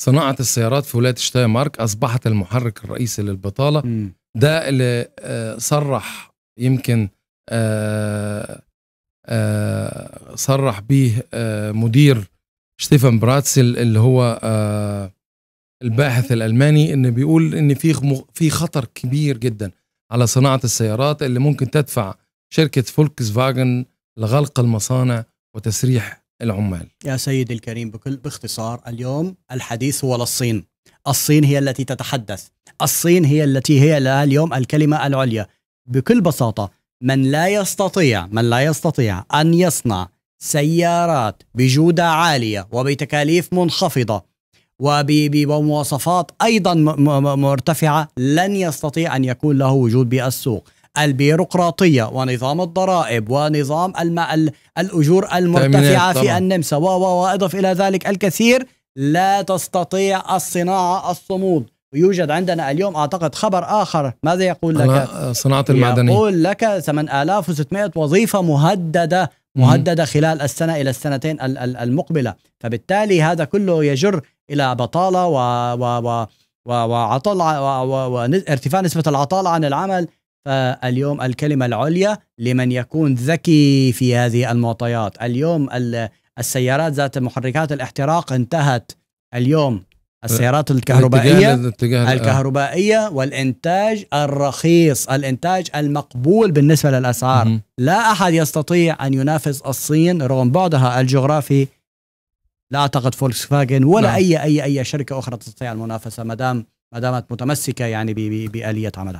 صناعة السيارات في ولاية شتايمارك أصبحت المحرك الرئيسي للبطالة م. ده اللي آه، صرح يمكن آه، آه، صرح به مدير شتيفن براتسل اللي هو الباحث الالماني ان بيقول ان في في خطر كبير جدا على صناعه السيارات اللي ممكن تدفع شركه فولكس فاجن لغلق المصانع وتسريح العمال يا سيدي الكريم بكل باختصار اليوم الحديث هو للصين الصين هي التي تتحدث الصين هي التي هي اليوم الكلمة العليا بكل بساطة من لا يستطيع من لا يستطيع أن يصنع سيارات بجودة عالية وبتكاليف منخفضة وبمواصفات أيضا مرتفعة لن يستطيع أن يكون له وجود بالسوق البيروقراطيه ونظام الضرائب ونظام الم... الاجور المرتفعه في النمسا واضف الى ذلك الكثير لا تستطيع الصناعه الصمود ويوجد عندنا اليوم اعتقد خبر اخر ماذا يقول لك؟ صناعه المعدنيه يقول لك 8600 وظيفه مهدده مهدده خلال السنه الى السنتين المقبله، فبالتالي هذا كله يجر الى بطاله و, و... و... وعطل ارتفاع نسبة العطالة عن العمل فاليوم الكلمة العليا لمن يكون ذكي في هذه المعطيات اليوم السيارات ذات محركات الاحتراق انتهت اليوم السيارات الكهربائية الاتجاه الكهربائية والإنتاج الرخيص الإنتاج المقبول بالنسبة للأسعار لا أحد يستطيع أن ينافس الصين رغم بعدها الجغرافي لا أعتقد فولكس فاجن ولا نعم. أي أي أي شركة أخرى تستطيع المنافسة ما دام ما دامت متمسكة يعني بآلية عملها